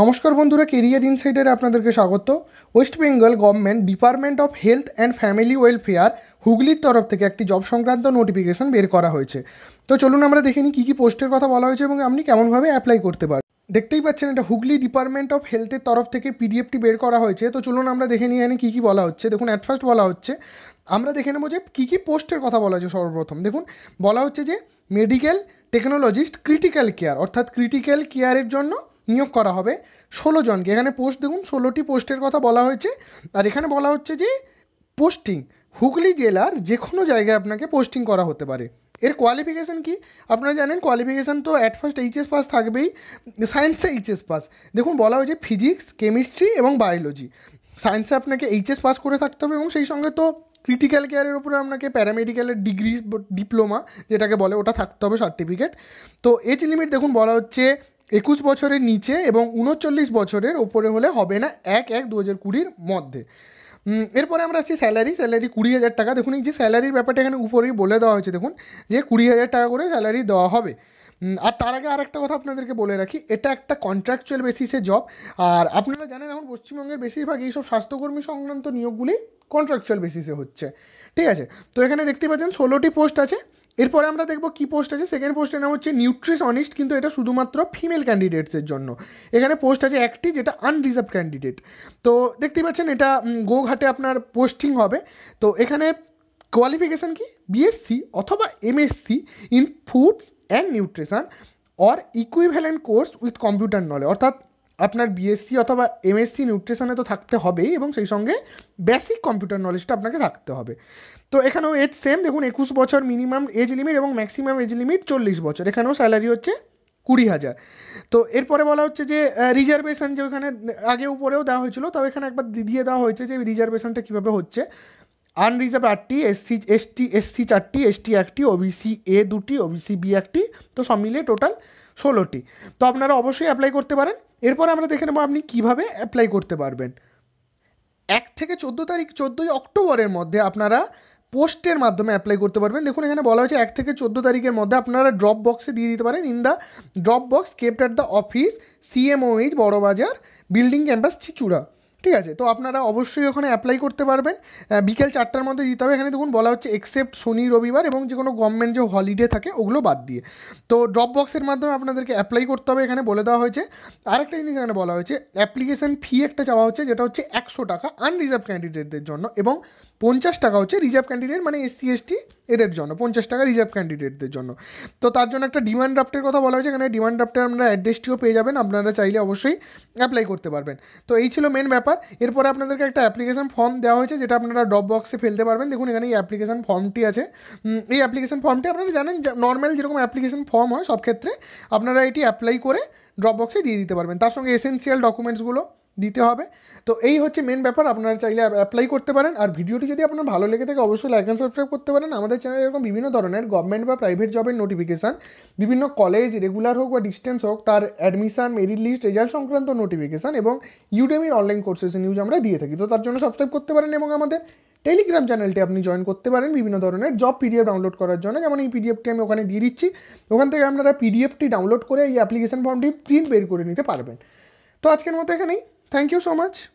নমস্কার বন্ধুরা কেরিয়ার ইনসাইডারে আপনাদেরকে স্বাগত West Bengal government department of health and family welfare হুগলির তরফ থেকে একটি জব সংক্রান্ত নোটিফিকেশন বের করা হয়েছে তো চলুন আমরা দেখে নিই কী কী পোস্টের কথা বলা হয়েছে এবং আপনি কেমনভাবে অ্যাপ্লাই করতে পারেন দেখতেই পাচ্ছেন এটা হুগলি ডিপার্টমেন্ট অফ হেলথের তরফ থেকে পিডিএফটি বের করা হয়েছে তো চলুন আমরা দেখে নিই এনে কী কী বলা হচ্ছে দেখুন অ্যাট ফার্স্ট বলা হচ্ছে আমরা দেখে নেবো যে কী কী পোস্টের কথা বলা হচ্ছে সর্বপ্রথম দেখুন বলা হচ্ছে যে মেডিকেল টেকনোলজিস্ট ক্রিটিক্যাল কেয়ার অর্থাৎ ক্রিটিক্যাল কেয়ারের জন্য নিয়োগ করা হবে ষোলো জনকে এখানে পোস্ট দেখুন ষোলোটি পোস্টের কথা বলা হয়েছে আর এখানে বলা হচ্ছে যে পোস্টিং হুগলি জেলার যে কোনো জায়গায় আপনাকে পোস্টিং করা হতে পারে এর কোয়ালিফিকেশান কি আপনারা জানেন কোয়ালিফিকেশান তো অ্যাট ফার্স্ট এইচএস পাস থাকবেই সায়েন্সে এইচএস পাস দেখুন বলা হয়েছে ফিজিক্স কেমিস্ট্রি এবং বায়োলজি সায়েন্সে আপনাকে এইচএস পাস করে থাকতে হবে এবং সেই সঙ্গে তো ক্রিটিক্যাল কেয়ারের উপরে আপনাকে প্যারামেডিক্যালের ডিগ্রি ডিপ্লোমা যেটাকে বলে ওটা থাকতে হবে সার্টিফিকেট তো এজ লিমিট দেখুন বলা হচ্ছে একুশ বছরের নিচে এবং উনচল্লিশ বছরের ওপরে হলে হবে না এক এক দু হাজার কুড়ির মধ্যে এরপরে আমরা আছি স্যালারি স্যালারি কুড়ি হাজার টাকা দেখুন এই যে স্যালারির ব্যাপারটা এখানে উপরেই বলে দেওয়া হয়েছে দেখুন যে কুড়ি হাজার টাকা করে স্যালারি দেওয়া হবে আর তার আগে আর একটা কথা আপনাদেরকে বলে রাখি এটা একটা কন্ট্রাকচুয়াল বেসিসে জব আর আপনারা জানেন এখন পশ্চিমবঙ্গের বেশিরভাগ এইসব স্বাস্থ্যকর্মী সংক্রান্ত নিয়োগগুলি কন্ট্রাকচুয়াল বেসিসে হচ্ছে ঠিক আছে তো এখানে দেখতে পাচ্ছেন ষোলোটি পোস্ট আছে এরপরে আমরা দেখব কি পোস্ট আছে সেকেন্ড পোস্টের নাম হচ্ছে নিউট্রিশনিস্ট কিন্তু এটা শুধুমাত্র ফিমেল ক্যান্ডিডেটসের জন্য এখানে পোস্ট আছে একটি যেটা আনরিজার্ভ ক্যান্ডিডেট তো দেখতেই পাচ্ছেন এটা গোঘাটে আপনার পোস্টিং হবে তো এখানে কোয়ালিফিকেশান কি বিএসসি অথবা MSc in foods and nutrition or equivalent course with computer knowledge অর্থাৎ আপনার বিএসসি অথবা এমএসসি নিউট্রিশনে তো থাকতে হবেই এবং সেই সঙ্গে বেসিক কম্পিউটার নলেজটা আপনাকে থাকতে হবে তো এখানেও এজ সেম দেখুন একুশ বছর মিনিমাম এজ লিমিট এবং ম্যাক্সিমাম এজ লিমিট চল্লিশ বছর এখানেও স্যালারি হচ্ছে কুড়ি হাজার তো এরপরে বলা হচ্ছে যে রিজার্ভেশন যে ওখানে আগে উপরেও দেওয়া হয়েছিল তবে এখানে একবার দিয়ে দেওয়া হয়েছে যে রিজার্ভেশনটা কীভাবে হচ্ছে আনরিজার্ভ আটটি এসসি এসটি এসসি চারটি এসটি একটি ওবিসি এ দুটি ওবিসি বি একটি তো সব মিলিয়ে টোটাল ষোলোটি তো আপনারা অবশ্যই অ্যাপ্লাই করতে পারেন এরপর আমরা দেখে নেবো আপনি কিভাবে অ্যাপ্লাই করতে পারবেন এক থেকে চোদ্দো তারিখ চোদ্দোই অক্টোবরের মধ্যে আপনারা পোস্টের মাধ্যমে অ্যাপ্লাই করতে পারবেন দেখুন এখানে বলা হয়েছে এক থেকে চোদ্দো তারিখের মধ্যে আপনারা ড্রপ বক্সে দিয়ে দিতে পারেন in the drop box kept at the office CMOH Barabazar building canvas চিচুড়া ঠিক আছে তো আপনারা অবশ্যই ওখানে অ্যাপ্লাই করতে পারবেন বিকেল চারটার মধ্যে দিতে হবে এখানে দেখুন বলা হচ্ছে এক্সেপ্ট শনি রবিবার এবং যে কোনো গভর্নমেন্ট যে হলিডে থাকে ওগুলো বাদ দিয়ে তো ড্রপ বক্সের মাধ্যমে আপনাদেরকে অ্যাপ্লাই করতে হবে এখানে বলে দেওয়া হয়েছে আরেকটা জিনিস এখানে বলা হয়েছে অ্যাপ্লিকেশন ফি একটা চাওয়া হচ্ছে যেটা হচ্ছে একশো টাকা আনরিজার্ভ ক্যান্ডিডেটদের জন্য এবং পঞ্চাশ টাকা হচ্ছে রিজার্ভ ক্যান্ডিডেট মানে এসসি এসটি এদের জন্য পঞ্চাশ টাকা রিজার্ভ ক্যান্ডিডেটদের জন্য তো তার জন্য একটা ডিমান্ড ড্রাফটের কথা বলা হয়েছে এখানে ডিমান্ড ড্রাফটের আপনারা অ্যাড্রেসটিও পেয়ে যাবেন আপনারা চাইলে অবশ্যই অ্যাপ্লাই করতে পারবেন তো এই ছিল মেন ব্যাপার এরপরে আপনাদেরকে একটা অ্যাপ্লিকেশান ফর্ম দেওয়া হয়েছে যেটা আপনারা ডপ বক্সে ফেলতে পারবেন দেখুন এখানে এই অ্যাপ্লিকেশন ফর্মটি আছে এই অ্যাপ্লিকেশান ফর্মটি আপনারা জানেন নর্মাল যেরকম অ্যাপ্লিকেশন ফর্ম হয় সব ক্ষেত্রে আপনারা এটি অ্যাপ্লাই করে ড্রপ বক্সে দিয়ে দিতে পারবেন তার সঙ্গে এসেন্সিয়াল ডকুমেন্টসগুলো দিতে হবে তো এই হচ্ছে মেন ব্যাপার আপনারা চাইলে অ্যাপ্লাই করতে পারেন আর ভিডিওটি যদি আপনার ভালো লেগে থাকে অবশ্যই লাইক অ্যান্ড সাবস্ক্রাইব করতে পারেন আমাদের চ্যানেলে এরকম বিভিন্ন ধরনের গভর্নমেন্ট বা প্রাইভেট জবের নোটিফিকেশান বিভিন্ন কলেজ রেগুলার হোক বা ডিস্টেন্স হোক তার অ্যাডমিশান মেরিট লিস্ট রেজাল্ট সংক্রান্ত নোটিফিকেশান এবং ইউডেমির অনলাইন কোর্সেস নিউজ আমরা দিয়ে থাকি তো তার জন্য সাবস্ক্রাইব করতে পারেন এবং আমাদের টেলিগ্রাম চ্যানেলটি আপনি জয়েন করতে পারেন বিভিন্ন ধরনের জব পিডিএফ ডাউনলোড করার জন্য যেমন এই পিডিএফটি আমি ওখানে দিয়ে দিচ্ছি ওখান থেকে আপনারা পিডিএফটি ডাউনলোড করে এই অ্যাপ্লিকেশন ফর্মটি প্রিন্ট বের করে নিতে পারবেন তো আজকের মতো এখানেই Thank you so much.